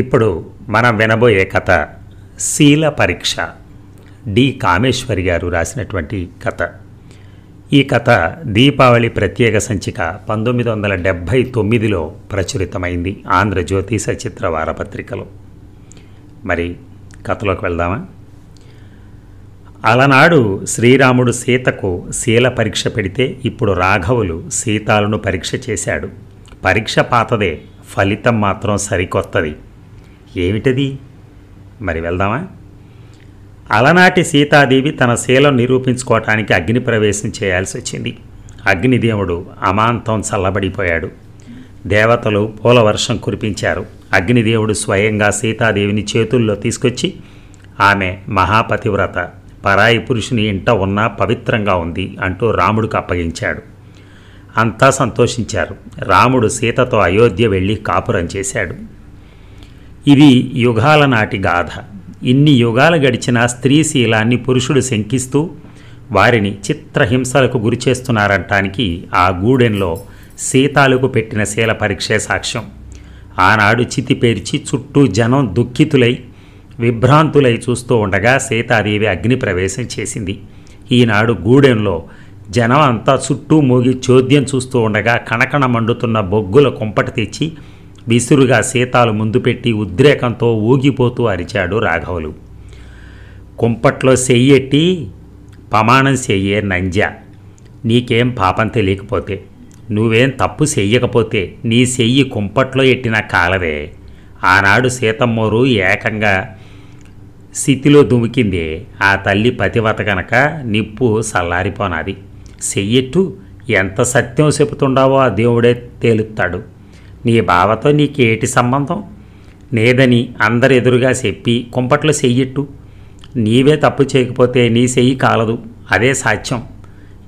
ఇప్పుడు మనం వినబోయే కథ శీల పరీక్ష డి కామేశ్వరి గారు రాసినటువంటి కథ ఈ కథ దీపావళి ప్రత్యేక సంచిక పంతొమ్మిది వందల డెబ్భై తొమ్మిదిలో ప్రచురితమైంది ఆంధ్రజ్యోతి సచిత్ర వారపత్రికలో మరి కథలోకి వెళ్దామా అలనాడు శ్రీరాముడు సీతకు శీల పరీక్ష పెడితే ఇప్పుడు రాఘవులు సీతాలను పరీక్ష చేశాడు పరీక్ష పాతదే ఫలితం మాత్రం సరికొత్తది ఏమిటది మరి వెళ్దామా అలనాటి సీతాదేవి తన శీలం నిరూపించుకోవటానికి అగ్ని ప్రవేశం చేయాల్సి వచ్చింది అగ్నిదేవుడు అమాంతం చల్లబడిపోయాడు దేవతలు పూలవర్షం కురిపించారు అగ్నిదేవుడు స్వయంగా సీతాదేవిని చేతుల్లో తీసుకొచ్చి ఆమె మహాపతివ్రత పరాయి పురుషుని ఇంట ఉన్నా పవిత్రంగా ఉంది అంటూ రాముడికి అప్పగించాడు అంతా సంతోషించారు రాముడు సీతతో అయోధ్య వెళ్ళి కాపురం చేశాడు ఇది యుగాల నాటి గాథ ఇన్ని యుగాలు గడిచిన స్త్రీ శీలాన్ని పురుషుడు శంకిస్తూ వారిని చిత్రహింసలకు గురిచేస్తున్నారంటానికి ఆ గూడెంలో సీతాలకు పెట్టిన శీల పరీక్షే సాక్ష్యం ఆనాడు చితి పేర్చి చుట్టూ జనం దుఃఖితులై విభ్రాంతులై చూస్తూ ఉండగా సీతాదేవి అగ్ని ప్రవేశం చేసింది ఈనాడు గూడెంలో జనం అంతా చుట్టూ మోగి చోద్యం చూస్తూ ఉండగా కణకణ మండుతున్న బొగ్గుల కుంపట తెచ్చి విసురుగా సీతాలు ముందు పెట్టి ఉద్రేకంతో ఊగిపోతూ అరిచాడు రాఘవులు కుంపట్లో సెయ్యెట్టి ప్రమాణం చెయ్యే నంజ నీకేం పాపం తెలియకపోతే నువ్వేం తప్పు చెయ్యకపోతే నీ చెయ్యి కుంపట్లో ఎట్టిన కాలవే ఆనాడు సీతమ్మోరు ఏకంగా స్థితిలో దుమికింది ఆ తల్లి పతివత కనుక నిప్పు సల్లారిపోనాది సెయ్యెట్టు ఎంత సత్యం చెబుతుండావో ఆ దేవుడే తేలుతాడు నీ బావతో నీకేటి సంబంధం నేదని అందరు ఎదురుగా చెప్పి కుంపట్లో చెయ్యిట్టు నీవే తప్పు చేయకపోతే నీ చెయ్యి కాలదు అదే సాక్ష్యం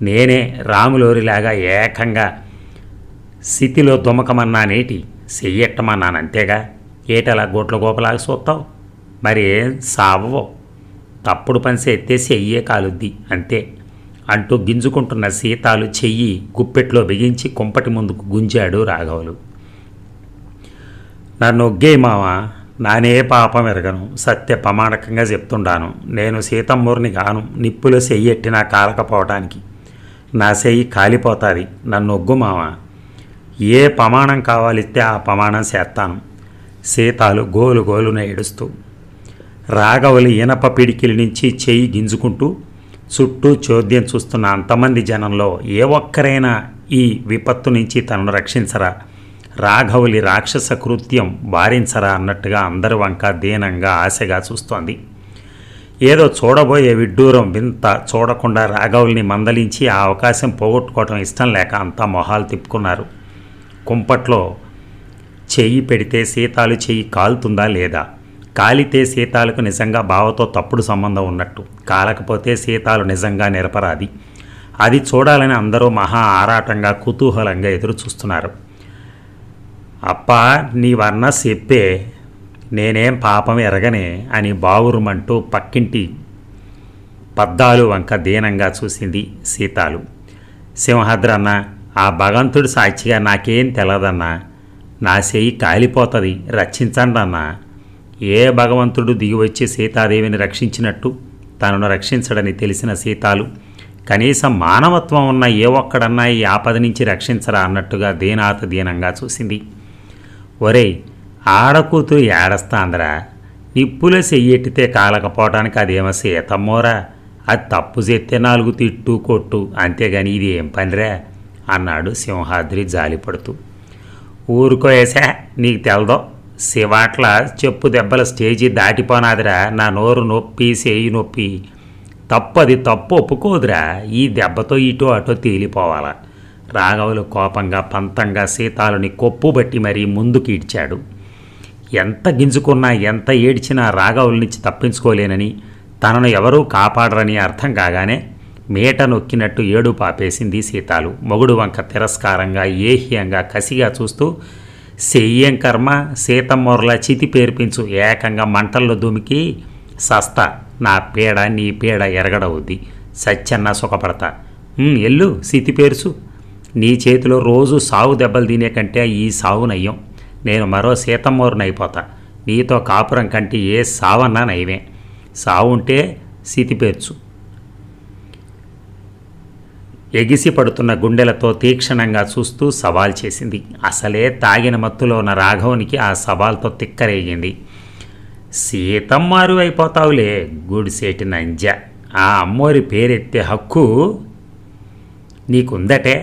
నేనే రాములోరిలాగా ఏకంగా స్థితిలో దుమకమన్నానేటి చెయ్యట్టమన్నానంతేగా ఏటలా గోట్ల గోపలాగా చూస్తావు మరి ఏం సావో తప్పుడు పని చేస్తే చెయ్యే కాలుద్ది అంతే అంటూ గింజుకుంటున్న సీతాలు చెయ్యి గుప్పెట్లో బిగించి కుంపటి ముందుకు గుంజాడు రాఘవులు నన్ను ఒగ్గే మావా నానే పాపం ఎరగను సత్య ప్రమాణకంగా చెప్తుండాను నేను సీతమ్మూరిని గాను నిప్పులు ఎట్టి నా కాలకపోవటానికి నా సెయ్యి కాలిపోతుంది నన్ను ఒగ్గు మావా ఏ ప్రమాణం కావాలిస్తే ఆ ప్రమాణం చేస్తాను సీతాలు గోలు గోలున ఏడుస్తూ రాఘవులు ఇనప పిడికిలి నుంచి చెయ్యి గింజుకుంటూ చుట్టూ చోద్యం చూస్తున్న అంతమంది జనంలో ఏ ఒక్కరైనా ఈ విపత్తు నుంచి తనను రక్షించరా రాఘవులి రాక్షస కృత్యం వారించరా అన్నట్టుగా అందరి వంక దీనంగా ఆశగా చూస్తోంది ఏదో చూడబోయే విడ్డూరం వింత చూడకుండా రాఘవుల్ని మందలించి ఆ అవకాశం పోగొట్టుకోవటం ఇష్టం లేక అంతా మొహాలు తిప్పుకున్నారు కుంపట్లో చెయ్యి పెడితే సీతాలు చెయ్యి కాలుతుందా లేదా కాలితే సీతాలకు నిజంగా బావతో తప్పుడు సంబంధం ఉన్నట్టు కాలకపోతే సీతాలు నిజంగా నిరపరాది అది చూడాలని అందరూ మహా ఆరాటంగా కుతూహలంగా ఎదురు చూస్తున్నారు అప్ప నీ వర్ణ చెప్పే నేనేం పాపం ఎరగనే అని బావురుమంటూ పక్కింటి పద్దాలు వంక దీనంగా చూసింది సీతాలు సింహద్రన్న ఆ భగవంతుడు సాక్షిగా నాకేం తెలదన్నా నా చేయి కాలిపోతుంది రక్షించండి ఏ భగవంతుడు దిగివచ్చి సీతాదేవిని రక్షించినట్టు తనను రక్షించడని తెలిసిన సీతాలు కనీసం మానవత్వం ఉన్న ఏ ఒక్కడన్నా ఈ ఆపద నుంచి రక్షించరా అన్నట్టుగా దీనాత దీనంగా చూసింది ఒరే ఆడకూతురు ఏడస్తాంద్రా ఇప్పులే చెయ్యెట్టితే కాలకపోవటానికి అదేమో సీతమ్మోరా అది తప్పు చేస్తే నాలుగు తిట్టు కొట్టు అంతేగాని ఇది ఏం పనిరా అన్నాడు సింహాద్రి జాలిపడుతూ ఊరుకోయేసా నీకు తెలదో శివాట్ల చెప్పు దెబ్బల స్టేజీ దాటిపోనాదిరా నా నోరు నొప్పి చేయి నొప్పి తప్పు అది తప్పు ఒప్పుకోదురా ఈ దెబ్బతో ఇటో అటో తేలిపోవాలా రాఘవులు కోపంగా పంతంగా సీతాలుని కొప్పుబట్టి మరీ ముందుకు ఈడ్చాడు ఎంత గింజుకున్నా ఎంత ఏడ్చినా రాఘవుల నుంచి తప్పించుకోలేనని తనను ఎవరూ కాపాడరని అర్థం కాగానే మేట నొక్కినట్టు ఏడు పాపేసింది సీతాలు మొగుడు వంక తిరస్కారంగా ఏహ్యంగా కసిగా చూస్తూ సెయ్యం కర్మ సీతమ్మొరల చితి పేర్పించు ఏకంగా మంటల్లో దుమికి సస్త నా పేడ నీ పేడ ఎరగడవుద్ది సచ్చన్న సుఖపడతా ఎల్లు సితి పేర్చు నీ చేతిలో రోజు సావు దెబ్బలు తినే కంటే ఈ సావు నయ్యం నేను మరో సీతమ్మోరునైపోతా నీతో కాపురం కంటే ఏ సావన్నా నయమే సావు ఉంటే సితిపేర్చు ఎగిసి పడుతున్న గుండెలతో తీక్షణంగా చూస్తూ సవాల్ చేసింది అసలే తాగిన మత్తులో ఉన్న రాఘవునికి ఆ సవాల్తో తిక్కరేగింది సీతమ్మారు అయిపోతావులే గుడిసేటి నంజ ఆ అమ్మోరి పేరెత్తే హక్కు నీకుందటే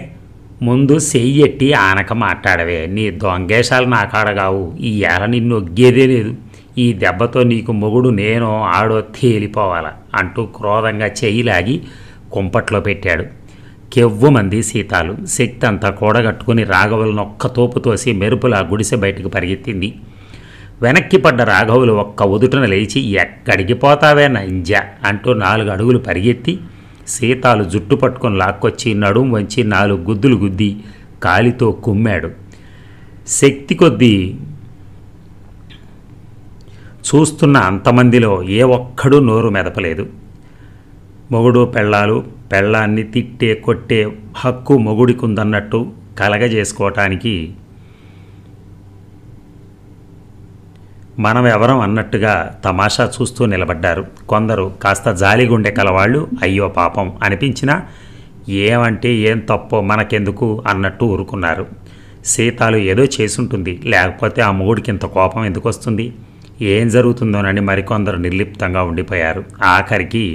ముందు చెయ్యెట్టి ఆనక మాట్లాడవే నీ దొంగేశాలు నాకాడగావు ఈ ఏల నిన్ను ఒగ్గేదే లేదు ఈ దెబ్బతో నీకు మొగుడు నేను ఆడో తేలిపోవాల అంటూ క్రోధంగా చేయిలాగి కుంపట్లో పెట్టాడు కెవ్వుమంది సీతాలు శక్తి అంతా కూడగట్టుకుని రాఘవులను ఒక్క తోపు తోసి మెరుపుల గుడిసె బయటకు పరిగెత్తింది వెనక్కి పడ్డ రాఘవులు ఒక్క ఉదుటన లేచి ఎక్కడికి పోతావే నంజ అంటూ నాలుగు అడుగులు పరిగెత్తి సీతాలు జుట్టు పట్టుకొని లాక్కొచ్చి నడుం వంచి నాలుగు గుద్దులు గుద్ది కాలితో కుమ్మాడు శక్తి కొద్దీ చూస్తున్న అంతమందిలో ఏ ఒక్కడూ నోరు మెదపలేదు మొగుడు పెళ్ళాలు పెళ్ళాన్ని తిట్టే కొట్టే హక్కు ఉందన్నట్టు కలగజేసుకోవటానికి మనం ఎవరం అన్నట్టుగా తమాషా చూస్తూ నిలబడ్డారు కొందరు కాస్త జాలిగుండె కలవాళ్ళు అయ్యో పాపం అనిపించినా ఏమంటే ఏం తప్పో మనకెందుకు అన్నట్టు ఊరుకున్నారు సీతాలు ఏదో చేసుంటుంది లేకపోతే ఆ ఇంత కోపం ఎందుకు వస్తుంది ఏం జరుగుతుందోనని మరికొందరు నిర్లిప్తంగా ఉండిపోయారు ఆఖరికి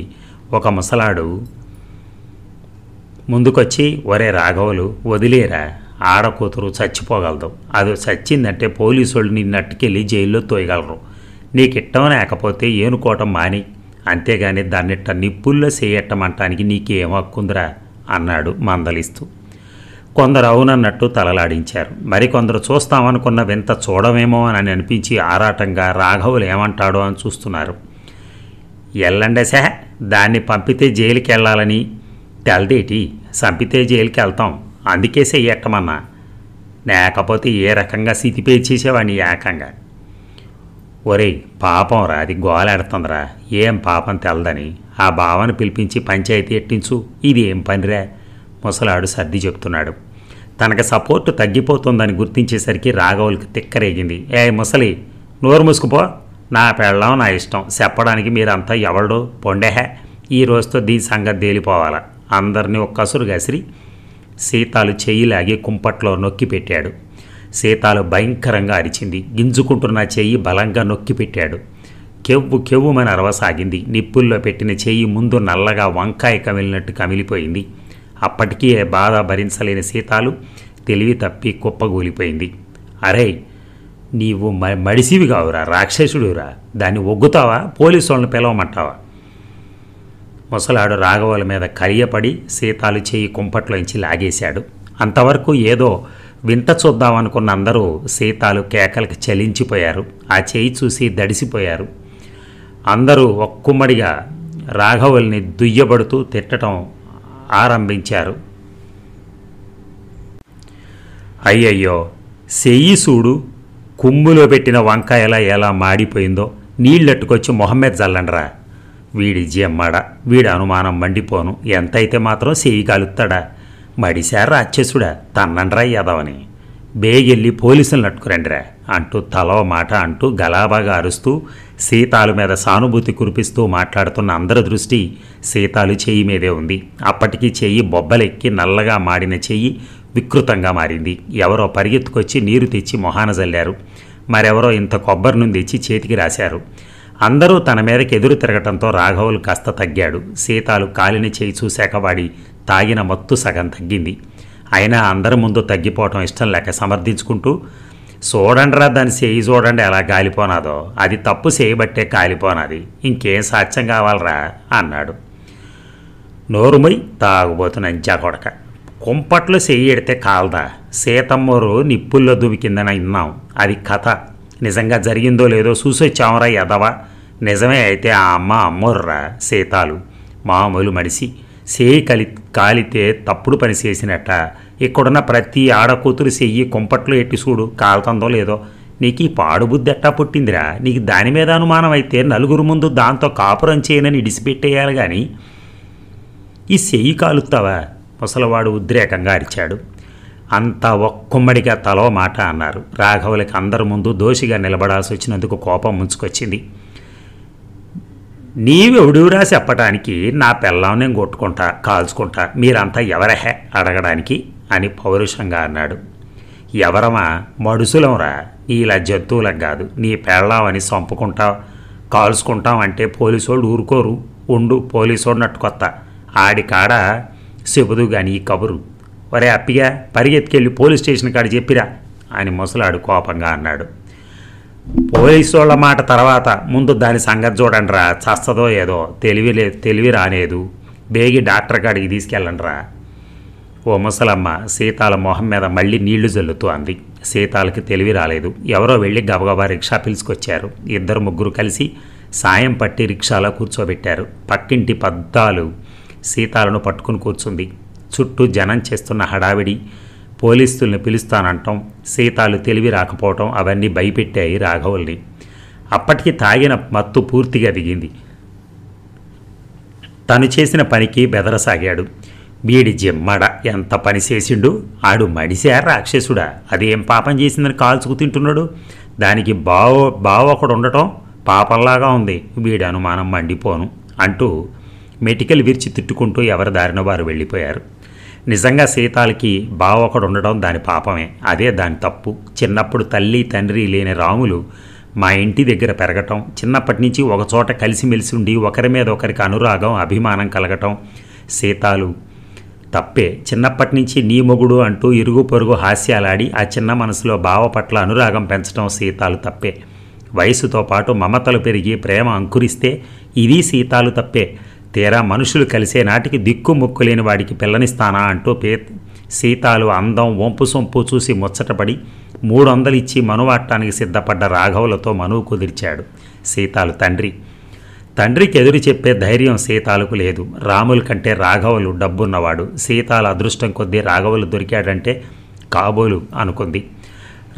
ఒక ముసలాడు ముందుకొచ్చి ఒరే రాఘవులు వదిలేరా ఆడకూతురు చచ్చిపోగలదు అది చచ్చిందంటే పోలీసు వాళ్ళు నట్టుకెళ్ళి జైల్లో తోయగలరు నీకు ఇట్టం లేకపోతే ఏనుకోవటం మాని అంతేగాని దాన్నిట్ట నిప్పుల్లో చేయట్టమంటానికి నీకేం హక్కుందిరా అన్నాడు మందలిస్తూ కొందరు అవునన్నట్టు తలలాడించారు మరికొందరు చూస్తామనుకున్న వింత చూడమేమో అని అనిపించి ఆరాటంగా రాఘవులు ఏమంటాడో అని చూస్తున్నారు ఎల్లండే సహ దాన్ని పంపితే జైలుకి వెళ్ళాలని తెల్దేటి చంపితే జైలుకి వెళ్తాం అందుకే ఏకమన్నా లేకపోతే ఏ రకంగా చేసేవాడిని ఏకంగా ఒరే పాపం రా అది గోలాడుతుందిరా ఏం పాపం తెలదని ఆ బావను పిలిపించి పంచాయతీ ఎట్టించు ఇది ఏం పనిరా ముసలాడు సర్ది చెప్తున్నాడు తనకు సపోర్టు తగ్గిపోతుందని గుర్తించేసరికి రాఘవులకి తిక్కరేగింది ఏ ముసలి నోరు మూసుకుపో నా పెళ్ళం నా ఇష్టం చెప్పడానికి మీరంతా ఎవడో పొండెహే ఈ రోజుతో దీని సంగతి తేలిపోవాలా అందరినీ ఒక్కసురు గసిరి సీతాలు చెయ్యి లాగి కుంపట్లో నొక్కిపెట్టాడు సీతాలు భయంకరంగా అరిచింది గింజుకుంటున్న చెయ్యి బలంగా నొక్కిపెట్టాడు కెవ్వు కెవ్వుమని అరవసాగింది నిప్పుల్లో పెట్టిన చెయ్యి ముందు నల్లగా వంకాయ కమిలినట్టు కమిలిపోయింది అప్పటికీ బాధ భరించలేని సీతాలు తెలివి తప్పి కుప్పగూలిపోయింది అరే నీవు మ మడిసివి కావురా రాక్షసుడురా దాన్ని ఒగ్గుతావా పోలీసు వాళ్ళని పిలవమంటావా ముసలాడు రాఘవుల మీద కరియపడి సీతాలు చేయి కుంపట్లోంచి లాగేశాడు అంతవరకు ఏదో వింత చూద్దామనుకున్న అందరూ సీతాలు కేకలకు చలించిపోయారు ఆ చేయి చూసి దడిసిపోయారు అందరూ ఒక్కుమ్మడిగా రాఘవుల్ని దుయ్యబడుతూ తిట్టడం ఆరంభించారు అయ్యయ్యో చెయ్యి సూడు కుమ్ములో పెట్టిన వంకాయలా ఎలా మాడిపోయిందో నీళ్ళట్టుకొచ్చి మొహమ్మద్ జల్లండ్రా వీడి జమ్మడ వీడి అనుమానం మండిపోను ఎంతైతే మాత్రం సేయి కాలుస్తాడా మడిశారు రాక్షసుడా తన్నండ్రా యదవని బేగెళ్ళి పోలీసులు నట్టుకురండిరా అంటూ తలవ మాట అంటూ గలాబాగా అరుస్తూ సీతాలు మీద సానుభూతి కురిపిస్తూ మాట్లాడుతున్న అందరి దృష్టి సీతాలు చెయ్యి మీదే ఉంది అప్పటికీ చెయ్యి బొబ్బలెక్కి నల్లగా మాడిన చెయ్యి వికృతంగా మారింది ఎవరో పరిగెత్తుకొచ్చి నీరు తెచ్చి మొహాన జల్లారు మరెవరో ఇంత కొబ్బరి నుండి తెచ్చి చేతికి రాశారు అందరూ తన మీదకి ఎదురు తిరగటంతో రాఘవులు కాస్త తగ్గాడు సీతాలు కాలిని చేయి చూశాక వాడి తాగిన మత్తు సగం తగ్గింది అయినా అందరి ముందు తగ్గిపోవటం ఇష్టం లేక సమర్థించుకుంటూ చూడండిరా దాని చేయి చూడండి ఎలా కాలిపోనాదో అది తప్పు చేయబట్టే కాలిపోనాది ఇంకేం సాక్ష్యం కావాలరా అన్నాడు నోరుమై తాగుబోతున్న ఇంచా కొడక కుంపట్లో చేయి ఎడితే కాలదా సీతమ్మోరు నిప్పుల్లో దువికిందని విన్నాం అది కథ నిజంగా జరిగిందో లేదో చూసొచ్చామరా యదవ నిజమే అయితే ఆ అమ్మ అమ్మోర్రా సీతాలు మామూలు మనిషి సేయి కలి కాలితే తప్పుడు పని చేసినట్ట ఇక్కడున్న ప్రతి ఆడకూతురు చెయ్యి కుంపట్లు ఎట్టి చూడు కాలుతుందో లేదో నీకు ఈ పాడుబుద్ధి ఎట్టా పుట్టిందిరా నీకు దాని మీద అనుమానం అయితే నలుగురు ముందు దాంతో కాపురం చేయనని ఇడిసిపెట్టేయాలి కానీ ఈ చెయ్యి కాలుస్తావా ముసలవాడు ఉద్రేకంగా అరిచాడు అంతా ఒక్కమ్మడిగా తలో మాట అన్నారు రాఘవులకి అందరి ముందు దోషిగా నిలబడాల్సి వచ్చినందుకు కోపం ముంచుకొచ్చింది నీవెవడురా చెప్పటానికి నా పిల్లం నేను కొట్టుకుంటా కాల్చుకుంటా మీరంతా ఎవరహే అడగడానికి అని పౌరుషంగా అన్నాడు ఎవరమా మడుసులంరా ఇలా జంతువులం కాదు నీ పెళ్ళాం అని చంపుకుంటా కాల్చుకుంటాం అంటే పోలీసోళ్ళు ఊరుకోరు ఉండు పోలీసోడు నట్టుకొత్త ఆడికాడ చెబుదు కానీ ఈ కబురు ఒరే అప్పిగా పరిగెత్తికెళ్ళి పోలీస్ స్టేషన్ కాడ చెప్పిరా అని ముసలాడు కోపంగా అన్నాడు పోలీసు వాళ్ళ మాట తర్వాత ముందు దాని సంగతి చూడండి రా చస్తదో ఏదో తెలివి లే తెలివి రానేదు బేగి డాక్టర్ కాడికి తీసుకెళ్ళండి రా ఓ ముసలమ్మ సీతాల మొహం మీద మళ్ళీ నీళ్లు జల్లుతూ అంది సీతాలకి తెలివి రాలేదు ఎవరో వెళ్ళి గబగబా రిక్షా పిలుచుకొచ్చారు ఇద్దరు ముగ్గురు కలిసి సాయం పట్టి రిక్షాలో కూర్చోబెట్టారు పక్కింటి పద్దాలు సీతాలను పట్టుకుని కూర్చుంది చుట్టూ జనం చేస్తున్న హడావిడి పోలీసుల్ని పిలుస్తానంటం సీతాలు తెలివి రాకపోవటం అవన్నీ భయపెట్టాయి రాఘవుల్ని అప్పటికి తాగిన మత్తు పూర్తిగా దిగింది తను చేసిన పనికి బెదరసాగాడు వీడి జిమ్మడ ఎంత పని చేసిండు ఆడు మడిసా రాక్షసుడా అదేం పాపం చేసిందని కాల్చుకు తింటున్నాడు దానికి బావ బావ ఒకడు ఉండటం పాపంలాగా ఉంది వీడి అనుమానం మండిపోను అంటూ మెటికల్ విరిచి తిట్టుకుంటూ ఎవరి దారిన వారు వెళ్ళిపోయారు నిజంగా సీతాలకి బావ ఒకడు ఉండడం దాని పాపమే అదే దాని తప్పు చిన్నప్పుడు తల్లి తండ్రి లేని రాములు మా ఇంటి దగ్గర పెరగటం చిన్నప్పటి నుంచి ఒకచోట కలిసిమెలిసి ఉండి ఒకరి మీద ఒకరికి అనురాగం అభిమానం కలగటం సీతాలు తప్పే చిన్నప్పటి నుంచి నీ మొగుడు అంటూ ఇరుగు పొరుగు హాస్యాలాడి ఆ చిన్న మనసులో బావ పట్ల అనురాగం పెంచడం సీతాలు తప్పే వయసుతో పాటు మమతలు పెరిగి ప్రేమ అంకురిస్తే ఇది సీతాలు తప్పే తీరా మనుషులు కలిసే నాటికి దిక్కు ముక్కు లేని వాడికి పిల్లనిస్తానా అంటూ పే సీతాలు అందం వంపు సొంపు చూసి ముచ్చటపడి మూడు వందలు ఇచ్చి మనువాటానికి సిద్ధపడ్డ రాఘవులతో మనువు కుదిర్చాడు సీతాలు తండ్రి తండ్రికి ఎదురు చెప్పే ధైర్యం సీతాలకు లేదు రాముల కంటే రాఘవులు డబ్బున్నవాడు సీతాల అదృష్టం కొద్దీ రాఘవులు దొరికాడంటే కాబోలు అనుకుంది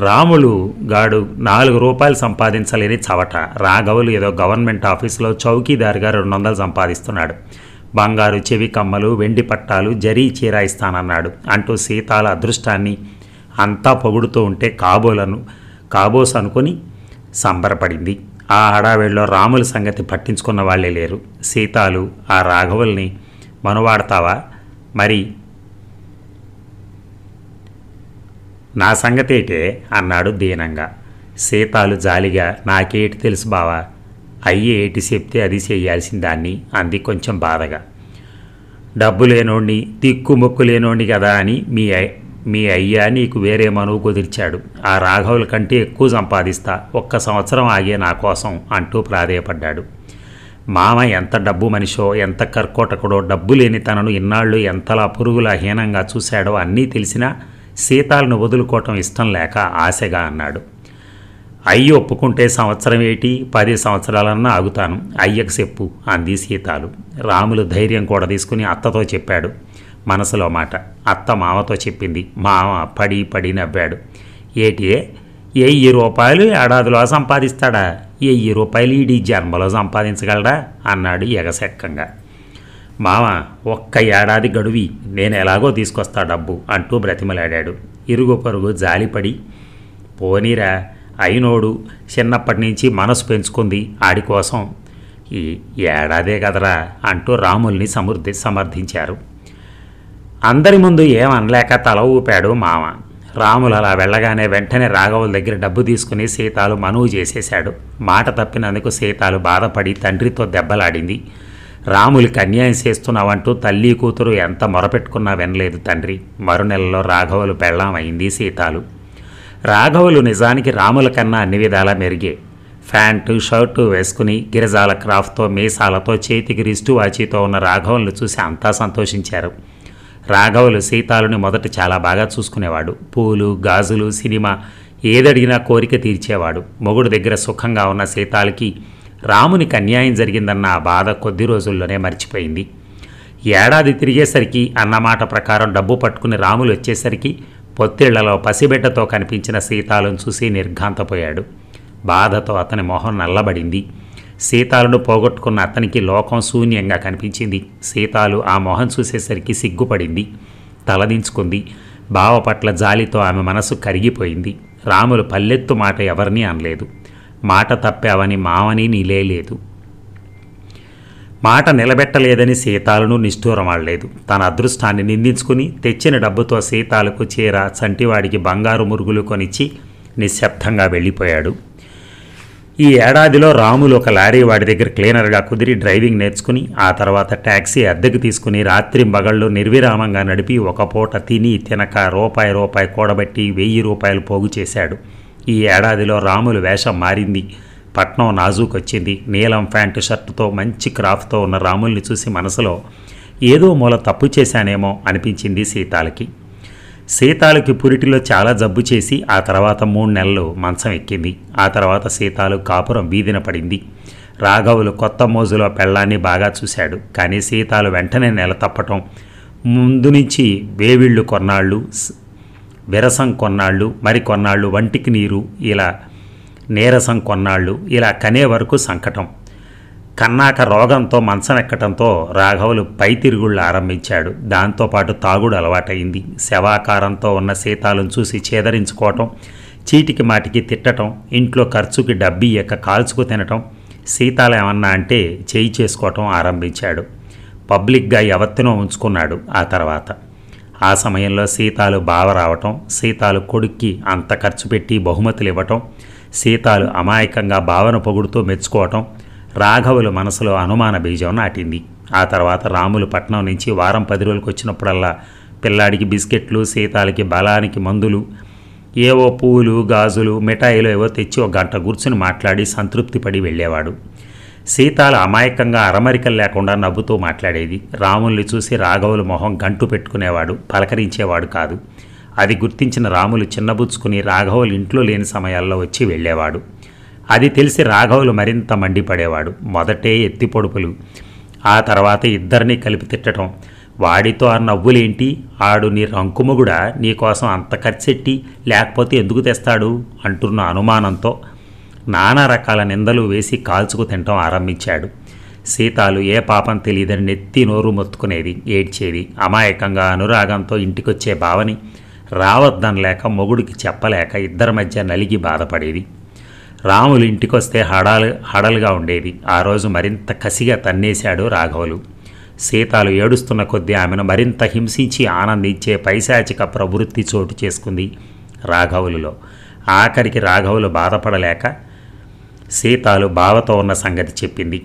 రాములు గాడు నాలుగు రూపాయలు సంపాదించలేని చవట రాఘవులు ఏదో గవర్నమెంట్ ఆఫీసులో చౌకీదారిగా రెండు వందలు సంపాదిస్తున్నాడు బంగారు చెవి కమ్మలు వెండి పట్టాలు జరీ చీర ఇస్తానన్నాడు అంటూ సీతాల అదృష్టాన్ని అంతా పొగుడుతూ ఉంటే కాబోలను కాబోస్ అనుకుని సంబరపడింది ఆ హడావిడిలో రాముల సంగతి పట్టించుకున్న వాళ్ళే లేరు సీతాలు ఆ రాఘవుల్ని మనువాడతావా మరి నా సంగతేటే అన్నాడు దీనంగా సీతాలు జాలిగా నాకేటి తెలుసు బావా అయ్యి ఏటి చెప్తే అది చేయాల్సిన దాన్ని అంది కొంచెం బాధగా డబ్బు లేనోడిని తిక్కుముక్కు లేనోడిని కదా అని మీ మీ అయ్యా నీకు వేరే మనువు కుదిర్చాడు ఆ రాఘవుల కంటే ఎక్కువ సంపాదిస్తా ఒక్క సంవత్సరం ఆగే నా కోసం అంటూ ప్రాధేయపడ్డాడు మామ ఎంత డబ్బు మనిషో ఎంత కర్కోటకుడో డబ్బు లేని తనను ఇన్నాళ్ళు ఎంతలా పురుగులా హీనంగా చూశాడో అన్నీ తెలిసినా సీతాలను వదులుకోవటం ఇష్టం లేక ఆశగా అన్నాడు అయ్యి ఒప్పుకుంటే సంవత్సరం ఏటి పది సంవత్సరాలన్నా ఆగుతాను అయ్యకు చెప్పు అంది సీతాలు రాములు ధైర్యం కూడా తీసుకుని అత్తతో చెప్పాడు మనసులో మాట అత్త మామతో చెప్పింది మామ పడి పడి నవ్వాడు ఏటియే వెయ్యి రూపాయలు ఏడాదిలో సంపాదిస్తాడా వెయ్యి రూపాయలు ఈడీ జన్మలో సంపాదించగలడా అన్నాడు ఎగసెక్కంగా మామ ఒక్క ఏడాది గడువి నేను ఎలాగో తీసుకొస్తా డబ్బు అంటూ బ్రతిమలాడాడు ఇరుగు పరుగు జాలిపడి పోనీరా అయినోడు చిన్నప్పటి నుంచి మనసు పెంచుకుంది ఆడి కోసం ఈ ఏడాదే కదరా అంటూ రాముల్ని సమర్థి సమర్థించారు అందరి ముందు ఏమనలేక తల ఊపాడు మామ రాములు అలా వెళ్ళగానే వెంటనే రాఘవుల దగ్గర డబ్బు తీసుకుని సీతాలు మనువు చేసేశాడు మాట తప్పినందుకు సీతాలు బాధపడి తండ్రితో దెబ్బలాడింది రాములకి అన్యాయం చేస్తున్నావంటూ తల్లి కూతురు ఎంత మొరపెట్టుకున్నా వినలేదు తండ్రి నెలలో రాఘవులు పెళ్ళాం అయింది సీతాలు రాఘవులు నిజానికి రాముల కన్నా అన్ని విధాలా మెరిగే ప్యాంటు షర్టు వేసుకుని గిరిజాల క్రాఫ్ట్తో మీసాలతో చేతికి రిస్టు వాచితో ఉన్న రాఘవులను చూసి అంతా సంతోషించారు రాఘవులు సీతాలుని మొదట చాలా బాగా చూసుకునేవాడు పూలు గాజులు సినిమా ఏదడిగినా కోరిక తీర్చేవాడు మొగుడు దగ్గర సుఖంగా ఉన్న సీతాలకి రామునికి అన్యాయం జరిగిందన్న ఆ బాధ కొద్ది రోజుల్లోనే మర్చిపోయింది ఏడాది తిరిగేసరికి అన్నమాట ప్రకారం డబ్బు పట్టుకుని రాములు వచ్చేసరికి పొత్తిళ్లలో పసిబిడ్డతో కనిపించిన సీతాలను చూసి నిర్ఘాంతపోయాడు బాధతో అతని మొహం నల్లబడింది సీతాలను పోగొట్టుకున్న అతనికి లోకం శూన్యంగా కనిపించింది సీతాలు ఆ మొహం చూసేసరికి సిగ్గుపడింది తలదించుకుంది బావ పట్ల జాలితో ఆమె మనసు కరిగిపోయింది రాములు పల్లెత్తు మాట ఎవరినీ అనలేదు మాట తప్పావని మావని నిలేలేదు మాట నిలబెట్టలేదని సీతాలను నిష్ఠూరమాడలేదు తన అదృష్టాన్ని నిందించుకుని తెచ్చిన డబ్బుతో సీతాలకు చీర చంటివాడికి బంగారు మురుగులు కొనిచ్చి నిశ్శబ్దంగా వెళ్ళిపోయాడు ఈ ఏడాదిలో రాములు ఒక లారీ వాడి దగ్గర క్లీనర్గా కుదిరి డ్రైవింగ్ నేర్చుకుని ఆ తర్వాత ట్యాక్సీ అద్దెకు తీసుకుని రాత్రి మగళ్ళు నిర్విరామంగా నడిపి ఒక పూట తిని తినక రూపాయి రూపాయి కూడబెట్టి వెయ్యి రూపాయలు పోగు చేశాడు ఈ ఏడాదిలో రాములు వేషం మారింది పట్నం నాజూకొచ్చింది నీలం ప్యాంటు షర్టుతో మంచి క్రాఫ్తో ఉన్న రాముల్ని చూసి మనసులో ఏదో మూల తప్పు చేశానేమో అనిపించింది సీతాలకి సీతాలకి పురిటిలో చాలా జబ్బు చేసి ఆ తర్వాత మూడు నెలలు మంచం ఎక్కింది ఆ తర్వాత సీతాలు కాపురం వీధిన పడింది రాఘవులు కొత్త మోజులో పెళ్ళాన్ని బాగా చూశాడు కానీ సీతాలు వెంటనే నెల తప్పటం ముందు నుంచి వేవిళ్ళు కొన్నాళ్ళు విరసం కొన్నాళ్ళు మరి కొన్నాళ్ళు వంటికి నీరు ఇలా నీరసం కొన్నాళ్ళు ఇలా కనే వరకు సంకటం కన్నాక రోగంతో మంచం రాఘవులు పై తిరుగుళ్ళు ఆరంభించాడు దాంతోపాటు తాగుడు అలవాటైంది శవాకారంతో ఉన్న సీతాలను చూసి చేదరించుకోవటం చీటికి మాటికి తిట్టటం ఇంట్లో ఖర్చుకి డబ్బి ఎక్క కాల్చుకు తినటం సీతాలు ఏమన్నా అంటే చేయి చేసుకోవటం ఆరంభించాడు పబ్లిక్గా ఎవత్తినో ఉంచుకున్నాడు ఆ తర్వాత ఆ సమయంలో సీతాలు బావ రావటం సీతాలు కొడుక్కి అంత ఖర్చు పెట్టి బహుమతులు ఇవ్వటం సీతాలు అమాయకంగా భావన పొగుడుతూ మెచ్చుకోవటం రాఘవులు మనసులో అనుమాన బీజం నాటింది ఆ తర్వాత రాములు పట్నం నుంచి వారం పది రోజులకు వచ్చినప్పుడల్లా పిల్లాడికి బిస్కెట్లు సీతాలకి బలానికి మందులు ఏవో పూలు గాజులు మిఠాయిలు ఏవో తెచ్చి ఒక గంట కూర్చుని మాట్లాడి సంతృప్తిపడి వెళ్ళేవాడు సీతాల అమాయకంగా అరమరికలు లేకుండా నవ్వుతూ మాట్లాడేది రాముల్ని చూసి రాఘవులు మొహం గంటు పెట్టుకునేవాడు పలకరించేవాడు కాదు అది గుర్తించిన రాములు చిన్నబుచ్చుకుని రాఘవులు ఇంట్లో లేని సమయాల్లో వచ్చి వెళ్ళేవాడు అది తెలిసి రాఘవులు మరింత మండిపడేవాడు మొదటే ఎత్తి పొడుపులు ఆ తర్వాత ఇద్దరినీ కలిపి తిట్టడం వాడితో ఆ నవ్వులేంటి ఆడు నీ రంకుముగుడ నీకోసం అంత ఖర్చెట్టి లేకపోతే ఎందుకు తెస్తాడు అంటున్న అనుమానంతో నానా రకాల నిందలు వేసి కాల్చుకు తినటం ఆరంభించాడు సీతాలు ఏ పాపం తెలియదని నెత్తి నోరు మొత్తుకునేది ఏడ్చేది అమాయకంగా అనురాగంతో ఇంటికొచ్చే రావద్దని రావద్దనలేక మొగుడికి చెప్పలేక ఇద్దరి మధ్య నలిగి బాధపడేది రాములు ఇంటికొస్తే హడాలు హడలుగా ఉండేది ఆ రోజు మరింత కసిగా తన్నేశాడు రాఘవులు సీతాలు ఏడుస్తున్న కొద్దీ ఆమెను మరింత హింసించి ఆనందించే పైశాచిక ప్రవృత్తి చోటు చేసుకుంది రాఘవులులో ఆఖరికి రాఘవులు బాధపడలేక సీతాలు బావతో ఉన్న సంగతి చెప్పింది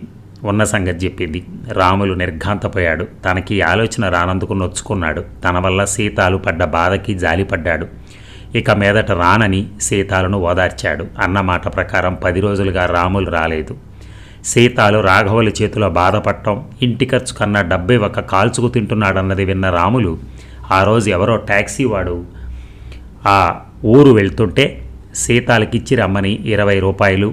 ఉన్న సంగతి చెప్పింది రాములు నిర్ఘాంతపోయాడు తనకి ఆలోచన రానందుకు నొచ్చుకున్నాడు తన వల్ల సీతాలు పడ్డ బాధకి జాలిపడ్డాడు ఇక మీదట రానని సీతాలను ఓదార్చాడు అన్నమాట ప్రకారం పది రోజులుగా రాములు రాలేదు సీతాలు రాఘవుల చేతిలో బాధపడటం ఇంటి ఖర్చు కన్నా డబ్బే ఒక కాల్చుకు తింటున్నాడన్నది విన్న రాములు ఆ రోజు ఎవరో ట్యాక్సీ వాడు ఆ ఊరు వెళ్తుంటే సీతాలకిచ్చి రమ్మని ఇరవై రూపాయలు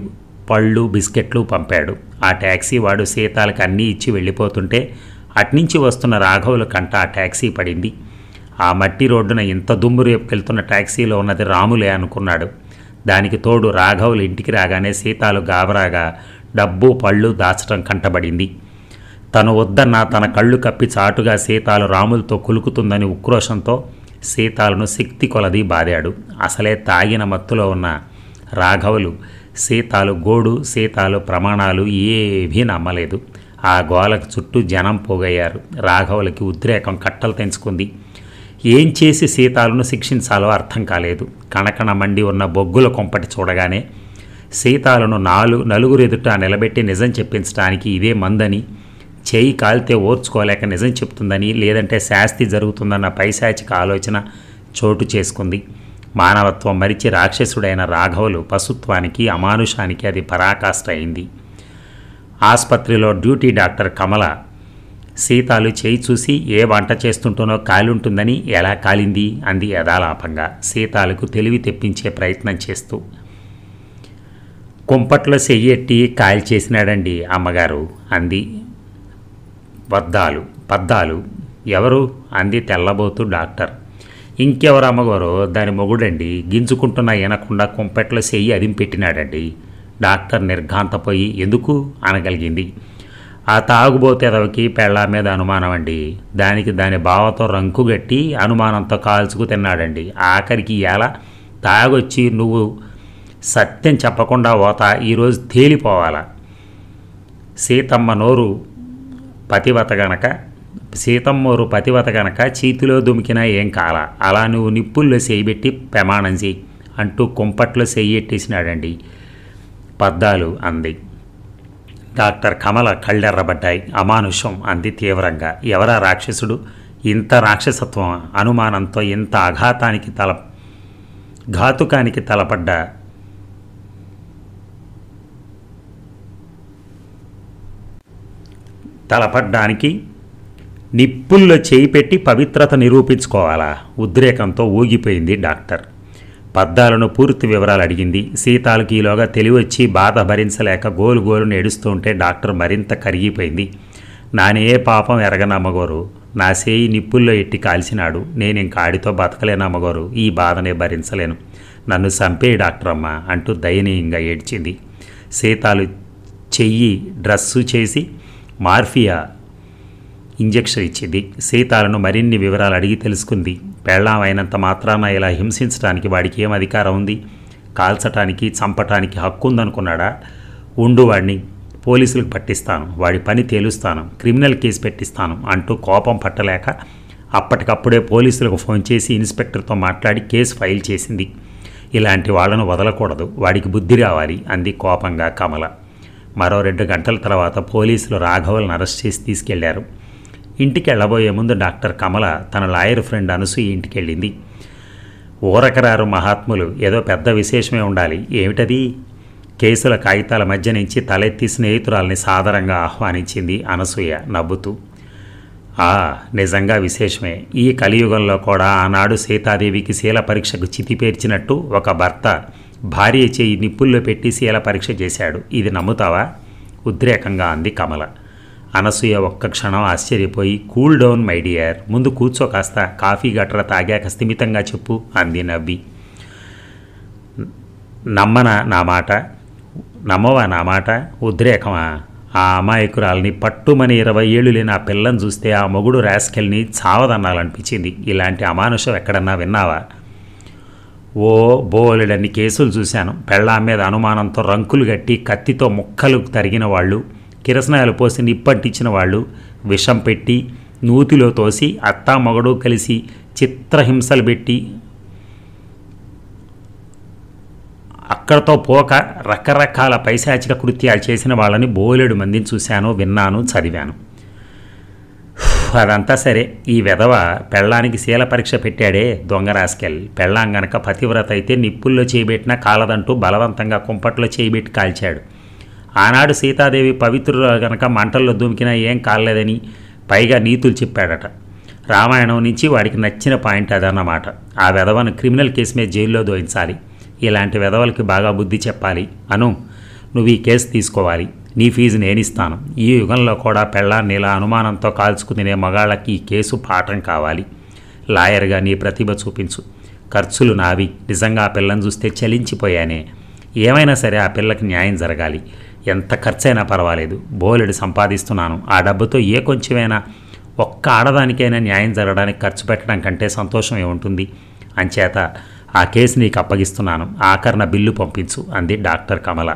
పళ్ళు బిస్కెట్లు పంపాడు ఆ ట్యాక్సీ వాడు సీతాలకు అన్నీ ఇచ్చి వెళ్ళిపోతుంటే అట్నుంచి వస్తున్న రాఘవుల కంట ఆ ట్యాక్సీ పడింది ఆ మట్టి రోడ్డున ఇంత దుమ్ము రేపుకెళ్తున్న ట్యాక్సీలో ఉన్నది రాములే అనుకున్నాడు దానికి తోడు రాఘవులు ఇంటికి రాగానే సీతాలు గాబరాగా డబ్బు పళ్ళు దాచటం కంటబడింది తను వద్దన్న తన కళ్ళు కప్పి చాటుగా సీతాలు రాములతో కులుకుతుందని ఉక్రోషంతో సీతాలను శక్తి కొలది బాదాడు అసలే తాగిన మత్తులో ఉన్న రాఘవులు సీతాలు గోడు సీతాలు ప్రమాణాలు ఏవీ నమ్మలేదు ఆ గోలకు చుట్టూ జనం పోగయ్యారు రాఘవులకి ఉద్రేకం కట్టలు తెంచుకుంది ఏం చేసి సీతాలను శిక్షించాలో అర్థం కాలేదు కణకణ మండి ఉన్న బొగ్గుల కొంపటి చూడగానే సీతాలను నాలుగు నలుగురు ఎదుట నిలబెట్టి నిజం చెప్పించడానికి ఇదే మందని చేయి కాలితే ఓర్చుకోలేక నిజం చెప్తుందని లేదంటే శాస్తి జరుగుతుందన్న పైశాచిక ఆలోచన చోటు చేసుకుంది మానవత్వం మరిచి రాక్షసుడైన రాఘవులు పశుత్వానికి అమానుషానికి అది పరాకాష్ట అయింది ఆసుపత్రిలో డ్యూటీ డాక్టర్ కమల సీతాలు చేయి చూసి ఏ వంట చేస్తుంటూనో కాలుంటుందని ఎలా కాలింది అంది యథాలాపంగా సీతాలకు తెలివి తెప్పించే ప్రయత్నం చేస్తూ కుంపట్లో చెయ్యెట్టి కాయలు చేసినాడండి అమ్మగారు అంది వద్దాలు పద్దాలు ఎవరు అంది తెల్లబోతు డాక్టర్ ఇంకెవరు అమ్మగారు దాని మొగుడండి గింజుకుంటున్న ఎనకుండా కుంపెట్లో సెయ్యి అదింపెట్టినాడండి డాక్టర్ నిర్ఘాంతపోయి ఎందుకు అనగలిగింది ఆ తాగుబోతే ఎదవకి పెళ్ళా మీద అనుమానం అండి దానికి దాని బావతో రంకుగట్టి అనుమానంతో కాల్చుకు తిన్నాడండి ఆఖరికి ఎలా తాగొచ్చి నువ్వు సత్యం చెప్పకుండా పోతా ఈరోజు తేలిపోవాలా సీతమ్మ నోరు పతివత గనక సీతమ్మోరు పతివత గనక చేతిలో దుమికినా ఏం కాల అలా నువ్వు నిప్పుల్లో చేయిబెట్టి ప్రమాణం చేయి అంటూ కుంపట్లో చెయ్యెట్టేసినాడండి పద్దాలు అంది డాక్టర్ కమల కళ్ళెర్రబడ్డాయి అమానుషం అంది తీవ్రంగా ఎవరా రాక్షసుడు ఇంత రాక్షసత్వం అనుమానంతో ఇంత అఘాతానికి తల ఘాతుకానికి తలపడ్డ తలపడ్డానికి నిప్పుల్లో చేయి పెట్టి పవిత్రత నిరూపించుకోవాలా ఉద్రేకంతో ఊగిపోయింది డాక్టర్ పద్దాలను పూర్తి వివరాలు అడిగింది సీతాలకి ఈలోగా తెలివచ్చి బాధ భరించలేక గోలు గోలును ఏడుస్తుంటే డాక్టర్ మరింత కరిగిపోయింది నానే పాపం ఎరగనమ్మగోరు నా సేయి నిప్పుల్లో ఎట్టి కాల్చినాడు నేను ఇంకా ఆడితో బతకలేనమ్మగోరు ఈ బాధనే భరించలేను నన్ను చంపే డాక్టరమ్మ అంటూ దయనీయంగా ఏడ్చింది సీతాలు చెయ్యి డ్రస్సు చేసి మార్ఫియా ఇంజెక్షన్ ఇచ్చింది సీతాలను మరిన్ని వివరాలు అడిగి తెలుసుకుంది పెళ్ళామైనంత మాత్రాన ఇలా హింసించడానికి వాడికి ఏం అధికారం ఉంది కాల్చటానికి చంపటానికి హక్కు ఉందనుకున్నాడా ఉండు వాడిని పోలీసులకు పట్టిస్తాను వాడి పని తేలుస్తాను క్రిమినల్ కేసు పెట్టిస్తాను అంటూ కోపం పట్టలేక అప్పటికప్పుడే పోలీసులకు ఫోన్ చేసి ఇన్స్పెక్టర్తో మాట్లాడి కేసు ఫైల్ చేసింది ఇలాంటి వాళ్ళను వదలకూడదు వాడికి బుద్ధి రావాలి అంది కోపంగా కమల మరో రెండు గంటల తర్వాత పోలీసులు రాఘవులను అరెస్ట్ చేసి తీసుకెళ్లారు ఇంటికి వెళ్ళబోయే ముందు డాక్టర్ కమల తన లాయర్ ఫ్రెండ్ అనసూయ ఇంటికి వెళ్ళింది ఊరకరారు మహాత్ములు ఏదో పెద్ద విశేషమే ఉండాలి ఏమిటది కేసుల కాగితాల మధ్య నుంచి తలెత్తి స్నేహితురాల్ని సాదరంగా ఆహ్వానించింది అనసూయ నవ్వుతూ ఆ నిజంగా విశేషమే ఈ కలియుగంలో కూడా ఆనాడు సీతాదేవికి శీల పరీక్షకు చితిపేర్చినట్టు ఒక భర్త భార్య చేయి నిప్పుల్లో పెట్టి శీల పరీక్ష చేశాడు ఇది నమ్ముతావా ఉద్రేకంగా అంది కమల అనసూయ ఒక్క క్షణం ఆశ్చర్యపోయి కూల్ డౌన్ మై డియర్ ముందు కూర్చో కాస్త కాఫీ గట్ర తాగాక స్థిమితంగా చెప్పు అంది నవ్వి నమ్మనా నా మాట నమ్మవా నా మాట ఉద్రేకమా ఆ అమాయకురాల్ని పట్టుమని ఇరవై ఏళ్ళు లేని ఆ పిల్లని చూస్తే ఆ మొగుడు రాస్కెల్ని చావదన్నాలనిపించింది ఇలాంటి అమానుషం ఎక్కడన్నా విన్నావా ఓ బోలెడన్ని కేసులు చూశాను పెళ్ళాం మీద అనుమానంతో రంకులు కట్టి కత్తితో ముక్కలు తరిగిన వాళ్ళు కిరసనాయాలు పోసి నిప్పట్టించిన వాళ్ళు విషం పెట్టి నూతిలో తోసి అత్తా మగడు కలిసి చిత్రహింసలు పెట్టి అక్కడతో పోక రకరకాల పైశాచిక కృత్యాలు చేసిన వాళ్ళని బోలెడు మందిని చూశాను విన్నాను చదివాను అదంతా సరే ఈ వెధవ పెళ్ళానికి శీల పరీక్ష పెట్టాడే దొంగ రాసుకెళ్ళి పెళ్ళాం గనక పతివ్రత అయితే నిప్పుల్లో చేయబెట్టిన కాలదంటూ బలవంతంగా కుంపట్లో చేయిబెట్టి కాల్చాడు ఆనాడు సీతాదేవి పవిత్రులు గనక మంటల్లో దుమికినా ఏం కాలేదని పైగా నీతులు చెప్పాడట రామాయణం నుంచి వాడికి నచ్చిన పాయింట్ అదన్నమాట ఆ విధవను క్రిమినల్ కేసు మీద జైల్లో దోయించాలి ఇలాంటి వెధవలకి బాగా బుద్ధి చెప్పాలి అను నువ్వు ఈ కేసు తీసుకోవాలి నీ ఫీజు నేనిస్తాను ఈ యుగంలో కూడా పెళ్ళాన్ని ఇలా అనుమానంతో కాల్చుకునే మగాళ్ళకి ఈ కేసు పాఠం కావాలి లాయర్గా నీ ప్రతిభ చూపించు ఖర్చులు నావి నిజంగా ఆ పిల్లని చూస్తే చలించిపోయానే ఏమైనా సరే ఆ పిల్లకి న్యాయం జరగాలి ఎంత ఖర్చైనా పర్వాలేదు బోలెడు సంపాదిస్తున్నాను ఆ డబ్బుతో ఏ కొంచెమైనా ఒక్క ఆడదానికైనా న్యాయం జరగడానికి ఖర్చు పెట్టడం కంటే సంతోషం ఏముంటుంది అంచేత ఆ కేసు నీకు అప్పగిస్తున్నాను ఆఖరణ బిల్లు పంపించు అంది డాక్టర్ కమల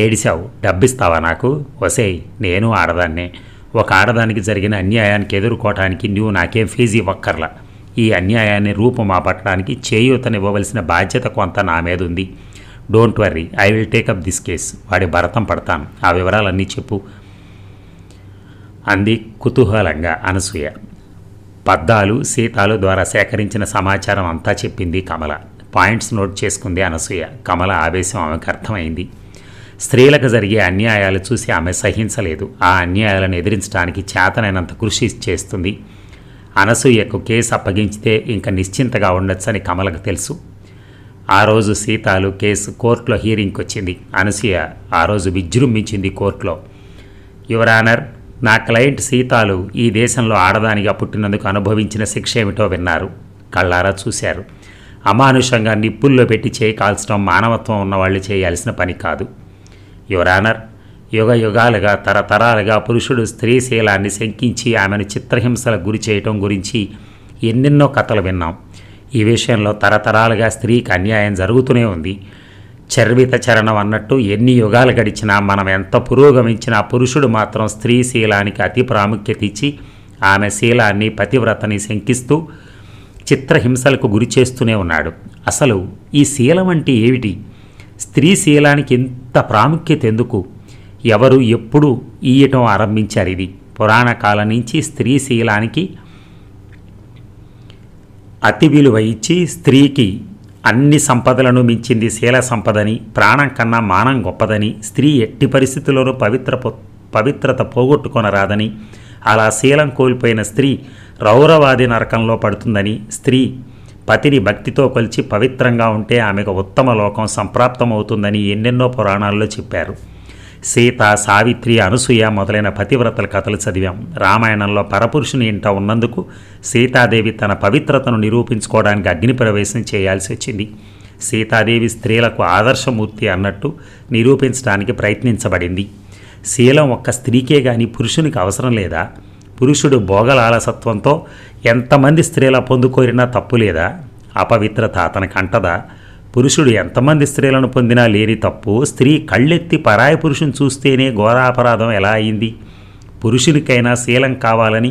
ఏడిశావు డబ్బిస్తావా నాకు వసే నేను ఆడదాన్నే ఒక ఆడదానికి జరిగిన అన్యాయానికి ఎదుర్కోవటానికి నువ్వు నాకేం ఫీజు ఇవ్వక్కర్లా ఈ అన్యాయాన్ని రూపమాపట్టడానికి చేయూతనివ్వవలసిన బాధ్యత కొంత నా మీద ఉంది don't worry I will take up this case వాడి భరతం పడతాను ఆ వివరాలన్నీ చెప్పు అంది కుతూహలంగా అనసూయ పద్దాలు సీతాలు ద్వారా సేకరించిన సమాచారం అంతా చెప్పింది కమల పాయింట్స్ నోట్ చేసుకుంది అనసూయ కమల ఆవేశం ఆమెకు అర్థమైంది స్త్రీలకు జరిగే అన్యాయాలు చూసి ఆమె సహించలేదు ఆ అన్యాయాలను ఎదిరించడానికి చేతనైనంత కృషి చేస్తుంది అనసూయకు కేసు అప్పగించితే ఇంకా నిశ్చింతగా ఉండొచ్చని కమలకు తెలుసు ఆ రోజు సీతాలు కేసు కోర్టులో హీరింగ్కి వచ్చింది అనసూయ ఆ రోజు విజృంభించింది కోర్టులో యువర్ ఆనర్ నా క్లయింట్ సీతాలు ఈ దేశంలో ఆడదానిగా పుట్టినందుకు అనుభవించిన శిక్ష ఏమిటో విన్నారు కళ్ళారా చూశారు అమానుషంగా నిప్పుల్లో పెట్టి చేయి కాల్చడం మానవత్వం ఉన్నవాళ్ళు చేయాల్సిన పని కాదు యువర్ ఆనర్ యుగ యుగాలుగా తరతరాలుగా పురుషుడు స్త్రీ శీలాన్ని శంకించి ఆమెను చిత్రహింసలకు గురి చేయటం గురించి ఎన్నెన్నో కథలు విన్నాం ఈ విషయంలో తరతరాలుగా స్త్రీకి అన్యాయం జరుగుతూనే ఉంది చర్విత చరణం అన్నట్టు ఎన్ని యుగాలు గడిచినా మనం ఎంత పురోగమించినా పురుషుడు మాత్రం స్త్రీ శీలానికి అతి ప్రాముఖ్యత ఇచ్చి ఆమె శీలాన్ని పతివ్రతని శంకిస్తూ చిత్రహింసలకు గురి చేస్తూనే ఉన్నాడు అసలు ఈ శీలం అంటే ఏమిటి స్త్రీ శీలానికి ఎంత ప్రాముఖ్యత ఎందుకు ఎవరు ఎప్పుడు ఈయటం ఆరంభించారు ఇది పురాణ కాలం నుంచి స్త్రీ శీలానికి అతి విలువ ఇచ్చి స్త్రీకి అన్ని సంపదలను మించింది శీల సంపదని ప్రాణం కన్నా మానం గొప్పదని స్త్రీ ఎట్టి పరిస్థితుల్లోనూ పవిత్ర పవిత్రత పోగొట్టుకొనరాదని అలా శీలం కోల్పోయిన స్త్రీ రౌరవాది నరకంలో పడుతుందని స్త్రీ పతిని భక్తితో కొలిచి పవిత్రంగా ఉంటే ఆమెకు ఉత్తమ లోకం సంప్రాప్తమవుతుందని ఎన్నెన్నో పురాణాల్లో చెప్పారు సీత సావిత్రి అనసూయ మొదలైన పతివ్రతల కథలు చదివాం రామాయణంలో పరపురుషుని ఇంట ఉన్నందుకు సీతాదేవి తన పవిత్రతను నిరూపించుకోవడానికి అగ్ని ప్రవేశం చేయాల్సి వచ్చింది సీతాదేవి స్త్రీలకు ఆదర్శమూర్తి అన్నట్టు నిరూపించడానికి ప్రయత్నించబడింది శీలం ఒక్క స్త్రీకే గాని పురుషునికి అవసరం లేదా పురుషుడు భోగలాలసత్వంతో ఎంతమంది స్త్రీల పొందుకోరినా తప్పులేదా అపవిత్రత అతనికి అంటదా పురుషుడు ఎంతమంది స్త్రీలను పొందినా లేని తప్పు స్త్రీ కళ్ళెత్తి పరాయి పురుషుని చూస్తేనే ఘోరాపరాధం ఎలా అయింది పురుషునికైనా శీలం కావాలని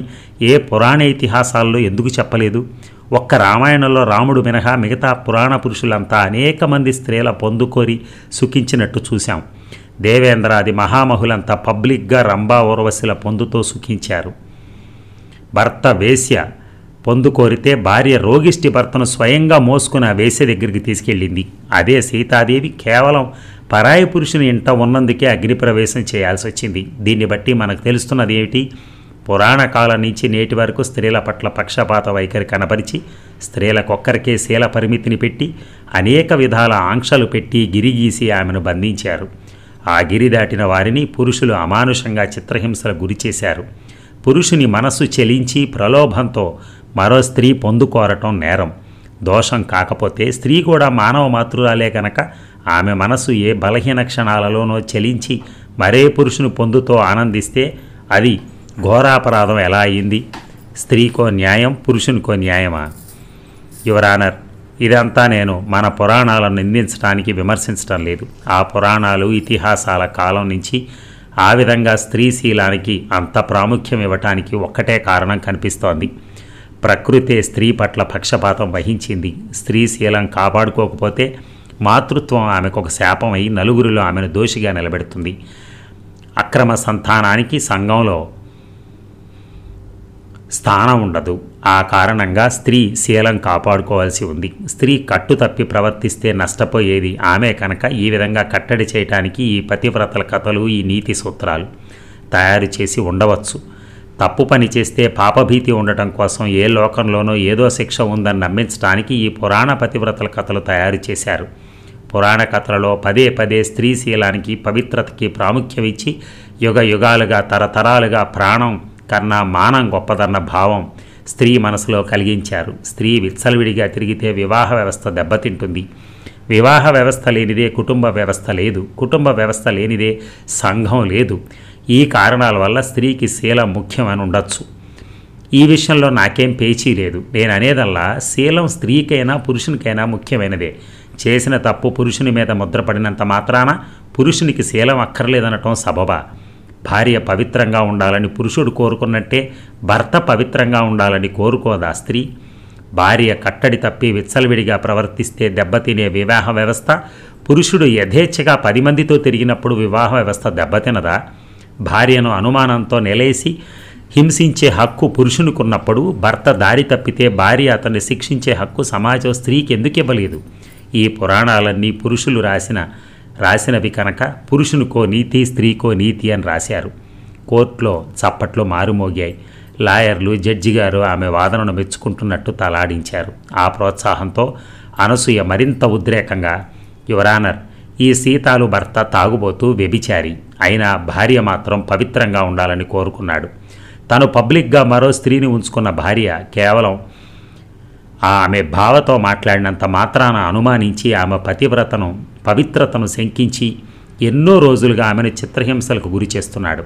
ఏ పురాణ ఇతిహాసాల్లో ఎందుకు చెప్పలేదు ఒక్క రామాయణంలో రాముడు మినహా మిగతా పురాణ పురుషులంతా అనేక మంది స్త్రీల పొందుకోరి సుఖించినట్టు చూశాం దేవేంద్రాది మహామహులంతా పబ్లిక్గా రంభా ఊర్వశిల పొందుతో సుఖించారు భర్త వేశ్య పొందుకోరితే భార్య రోగిష్టి భర్తను స్వయంగా మోసుకుని ఆ వేసే దగ్గరికి తీసుకెళ్ళింది అదే సీతాదేవి కేవలం పరాయి పురుషుని ఇంట ఉన్నందుకే అగ్నిప్రవేశం చేయాల్సి వచ్చింది దీన్ని బట్టి మనకు తెలుస్తున్నది ఏమిటి పురాణ కాలం నుంచి నేటి వరకు స్త్రీల పట్ల పక్షపాత వైఖరి కనపరిచి స్త్రీలకొక్కరికే శీల పరిమితిని పెట్టి అనేక విధాల ఆంక్షలు పెట్టి గిరిగీసి ఆమెను బంధించారు ఆ గిరి దాటిన వారిని పురుషులు అమానుషంగా చిత్రహింసల గురిచేశారు పురుషుని మనస్సు చెలించి ప్రలోభంతో మరో స్త్రీ పొందుకోరటం నేరం దోషం కాకపోతే స్త్రీ కూడా మానవ మాతృరాలే గనక ఆమె మనసు ఏ బలహీన క్షణాలలోనో చలించి మరే పురుషుని పొందుతో ఆనందిస్తే అది ఘోరాపరాధం ఎలా అయింది స్త్రీకో న్యాయం పురుషునికో న్యాయమా యువరానర్ ఇదంతా నేను మన పురాణాలను నిందించడానికి విమర్శించడం లేదు ఆ పురాణాలు ఇతిహాసాల కాలం నుంచి ఆ విధంగా స్త్రీశీలానికి అంత ప్రాముఖ్యం ఇవ్వటానికి ఒక్కటే కారణం కనిపిస్తోంది ప్రకృతే స్త్రీ పట్ల పక్షపాతం వహించింది స్త్రీశీలం కాపాడుకోకపోతే మాతృత్వం ఆమెకు ఒక శాపం అయి నలుగురిలో ఆమెను దోషిగా నిలబెడుతుంది అక్రమ సంతానానికి సంఘంలో స్థానం ఉండదు ఆ కారణంగా స్త్రీ శీలం కాపాడుకోవాల్సి ఉంది స్త్రీ కట్టు తప్పి ప్రవర్తిస్తే నష్టపోయేది ఆమె కనుక ఈ విధంగా కట్టడి చేయటానికి ఈ పతివ్రతల కథలు ఈ నీతి సూత్రాలు తయారు చేసి ఉండవచ్చు తప్పు పని చేస్తే పాపభీతి ఉండటం కోసం ఏ లోకంలోనో ఏదో శిక్ష ఉందని నమ్మించడానికి ఈ పురాణ పతివ్రతల కథలు తయారు చేశారు పురాణ కథలలో పదే పదే స్త్రీశీలానికి పవిత్రతకి ప్రాముఖ్యం ఇచ్చి యుగ యుగాలుగా తరతరాలుగా ప్రాణం కన్నా మానం గొప్పదన్న భావం స్త్రీ మనసులో కలిగించారు స్త్రీ విచ్చలవిడిగా తిరిగితే వివాహ వ్యవస్థ దెబ్బతింటుంది వివాహ వ్యవస్థ లేనిదే కుటుంబ వ్యవస్థ లేదు కుటుంబ వ్యవస్థ లేనిదే సంఘం లేదు ఈ కారణాల వల్ల స్త్రీకి శీలం ముఖ్యమని ఉండొచ్చు ఈ విషయంలో నాకేం పేచీ లేదు నేను అనేదల్లా శీలం స్త్రీకైనా పురుషునికైనా ముఖ్యమైనదే చేసిన తప్పు పురుషుని మీద ముద్రపడినంత మాత్రాన పురుషునికి శీలం అక్కర్లేదనటం సబబా భార్య పవిత్రంగా ఉండాలని పురుషుడు కోరుకున్నట్టే భర్త పవిత్రంగా ఉండాలని కోరుకోదా స్త్రీ భార్య కట్టడి తప్పి విచ్చలవిడిగా ప్రవర్తిస్తే దెబ్బతినే వివాహ వ్యవస్థ పురుషుడు యథేచ్ఛగా పది మందితో తిరిగినప్పుడు వివాహ వ్యవస్థ దెబ్బతినదా భార్యను అనుమానంతో నెలేసి హింసించే హక్కు పురుషునికున్నప్పుడు భర్త దారి తప్పితే భార్య అతన్ని శిక్షించే హక్కు సమాజం స్త్రీకి ఎందుకు ఇవ్వలేదు ఈ పురాణాలన్నీ పురుషులు రాసిన రాసినవి కనుక పురుషునికో నీతి స్త్రీకో నీతి అని రాశారు కోర్టులో చప్పట్లో మారుమోగాయి లాయర్లు జడ్జి గారు ఆమె వాదనను మెచ్చుకుంటున్నట్టు తలాడించారు ఆ ప్రోత్సాహంతో అనసూయ మరింత ఉద్రేకంగా యువరానర్ ఈ సీతాలు భర్త తాగుబోతూ వ్యభిచారి అయినా భార్య మాత్రం పవిత్రంగా ఉండాలని కోరుకున్నాడు తను పబ్లిక్గా మరో స్త్రీని ఉంచుకున్న భార్య కేవలం ఆమె భావతో మాట్లాడినంత మాత్రాన అనుమానించి ఆమె పతివ్రతను పవిత్రతను శంకించి ఎన్నో రోజులుగా ఆమెను చిత్రహింసలకు గురి చేస్తున్నాడు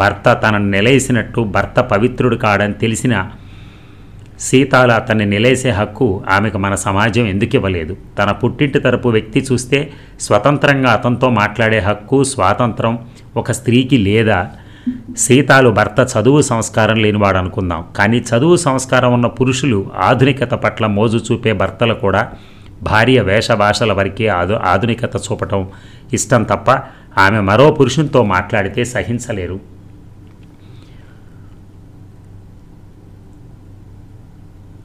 భర్త తనను నిలయసినట్టు భర్త పవిత్రుడు కాడని తెలిసిన సీతాలు అతన్ని నిలేసే హక్కు ఆమెకు మన సమాజం ఎందుకు ఇవ్వలేదు తన పుట్టింటి తరపు వ్యక్తి చూస్తే స్వతంత్రంగా అతనితో మాట్లాడే హక్కు స్వాతంత్రం ఒక స్త్రీకి లేదా సీతాలు భర్త చదువు సంస్కారం లేనివాడు అనుకుందాం కానీ చదువు సంస్కారం ఉన్న పురుషులు ఆధునికత పట్ల మోజు చూపే భర్తలు కూడా భార్య వేషభాషల వరకే ఆధు ఆధునికత చూపటం ఇష్టం తప్ప ఆమె మరో పురుషునితో మాట్లాడితే సహించలేరు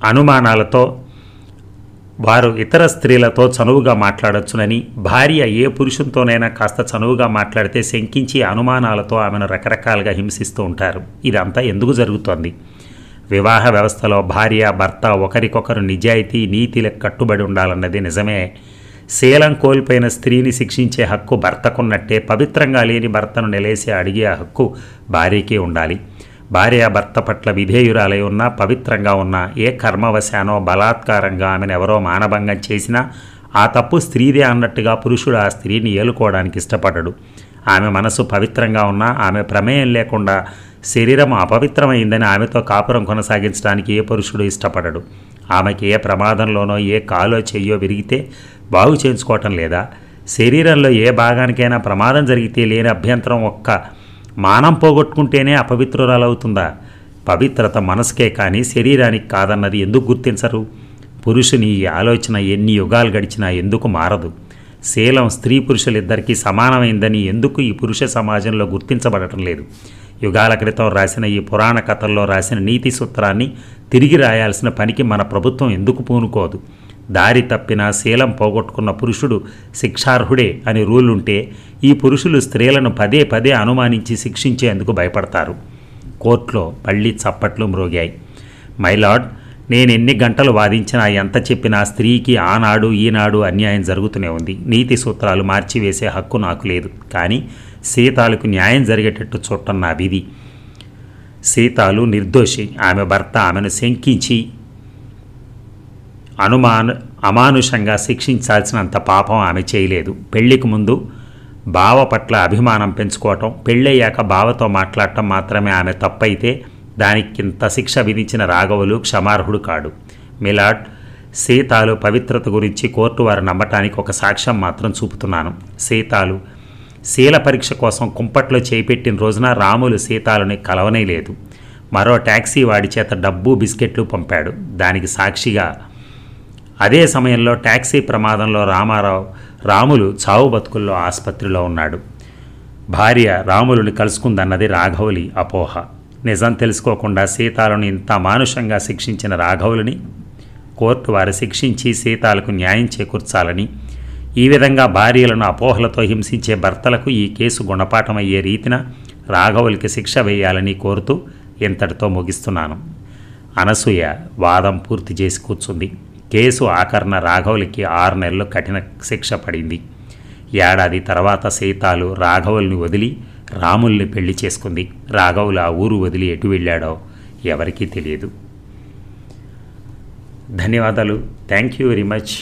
అనుమానాలతో వారు ఇతర స్త్రీలతో చనువుగా మాట్లాడొచ్చునని భార్య ఏ పురుషునితోనైనా కాస్త చనువుగా మాట్లాడితే శంకించి అనుమానాలతో ఆమెను రకరకాలుగా హింసిస్తూ ఉంటారు ఇదంతా ఎందుకు జరుగుతోంది వివాహ వ్యవస్థలో భార్య భర్త ఒకరికొకరు నిజాయితీ నీతిలకు కట్టుబడి ఉండాలన్నది నిజమే శీలం కోల్పోయిన స్త్రీని శిక్షించే హక్కు భర్తకున్నట్టే పవిత్రంగా లేని భర్తను నిలేసి అడిగే హక్కు భార్యకే ఉండాలి భార్యాభర్త పట్ల విధేయురాలై ఉన్నా పవిత్రంగా ఉన్నా ఏ కర్మవశానో బలాత్కారంగా ఆమెను ఎవరో మానభంగం చేసినా ఆ తప్పు స్త్రీదే అన్నట్టుగా పురుషుడు ఆ స్త్రీని ఏలుకోవడానికి ఇష్టపడడు ఆమె మనసు పవిత్రంగా ఉన్నా ఆమె ప్రమేయం లేకుండా శరీరం అపవిత్రమైందని ఆమెతో కాపురం కొనసాగించడానికి ఏ పురుషుడు ఇష్టపడడు ఆమెకి ఏ ప్రమాదంలోనో ఏ కాలో చెయ్యో విరిగితే బాగు చేయించుకోవటం లేదా శరీరంలో ఏ భాగానికైనా ప్రమాదం జరిగితే లేని అభ్యంతరం ఒక్క మానం పోగొట్టుకుంటేనే అపవిత్రురాలవుతుందా పవిత్రత మనసుకే కానీ శరీరానికి కాదన్నది ఎందుకు గుర్తించరు పురుషుని ఈ ఆలోచన ఎన్ని యుగాలు గడిచినా ఎందుకు మారదు శీలం స్త్రీ పురుషులిద్దరికీ సమానమైందని ఎందుకు ఈ పురుష సమాజంలో గుర్తించబడటం లేదు యుగాల క్రితం రాసిన ఈ పురాణ కథల్లో రాసిన నీతి సూత్రాన్ని తిరిగి రాయాల్సిన పనికి మన ప్రభుత్వం ఎందుకు పూనుకోదు దారి తప్పిన శీలం పోగొట్టుకున్న పురుషుడు శిక్షార్హుడే అని రూలుంటే ఈ పురుషులు స్త్రీలను పదే పదే అనుమానించి శిక్షించేందుకు భయపడతారు కోర్టులో మళ్ళీ చప్పట్లు మ్రోగాయి మైలాడ్ నేను ఎన్ని గంటలు వాదించినా ఎంత చెప్పినా స్త్రీకి ఆనాడు ఈనాడు అన్యాయం జరుగుతూనే ఉంది నీతి సూత్రాలు మార్చివేసే హక్కు నాకు లేదు కానీ సీతాలకు న్యాయం జరిగేటట్టు చూడటం నా విధి సీతాలు నిర్దోషి ఆమె భర్త ఆమెను శంకించి అనుమాను అమానుషంగా శిక్షించాల్సినంత పాపం ఆమె చేయలేదు పెళ్లికి ముందు బావ పట్ల అభిమానం పెంచుకోవటం పెళ్ళయ్యాక బావతో మాట్లాడటం మాత్రమే ఆమె తప్పైతే దానికింత శిక్ష విధించిన రాఘవులు క్షమార్హుడు కాడు మిలాడ్ సీతాలు పవిత్రత గురించి కోర్టు వారు నమ్మటానికి ఒక సాక్ష్యం మాత్రం చూపుతున్నాను సీతాలు శీల పరీక్ష కోసం కుంపట్లో చేపెట్టిన రోజున రాములు సీతాలని కలవనే లేదు మరో ట్యాక్సీ వాడి చేత డబ్బు బిస్కెట్లు పంపాడు దానికి సాక్షిగా అదే సమయంలో ట్యాక్సీ ప్రమాదంలో రామారావు రాములు చావు బతుకుల్లో ఆసుపత్రిలో ఉన్నాడు భార్య రాములుని కలుసుకుందన్నది రాఘవులి అపోహ నిజం తెలుసుకోకుండా సీతాలను ఇంత మానుషంగా శిక్షించిన రాఘవులని కోర్టు వారు శిక్షించి సీతాలకు న్యాయం చేకూర్చాలని ఈ విధంగా భార్యలను అపోహలతో హింసించే భర్తలకు ఈ కేసు గుణపాఠమయ్యే రీతిన రాఘవులకి శిక్ష వేయాలని కోరుతూ ఇంతటితో ముగిస్తున్నాను అనసూయ వాదం పూర్తి చేసి కూర్చుంది కేసు ఆకర్ణ రాఘవులకి ఆరు నెలలు కఠిన శిక్ష పడింది ఏడాది తర్వాత సీతాలు రాఘవుల్ని వదిలి రాముల్ని పెళ్లి చేసుకుంది రాఘవులు ఆ ఊరు వదిలి ఎటు వెళ్ళాడో ఎవరికీ తెలియదు ధన్యవాదాలు థ్యాంక్ యూ వెరీ మచ్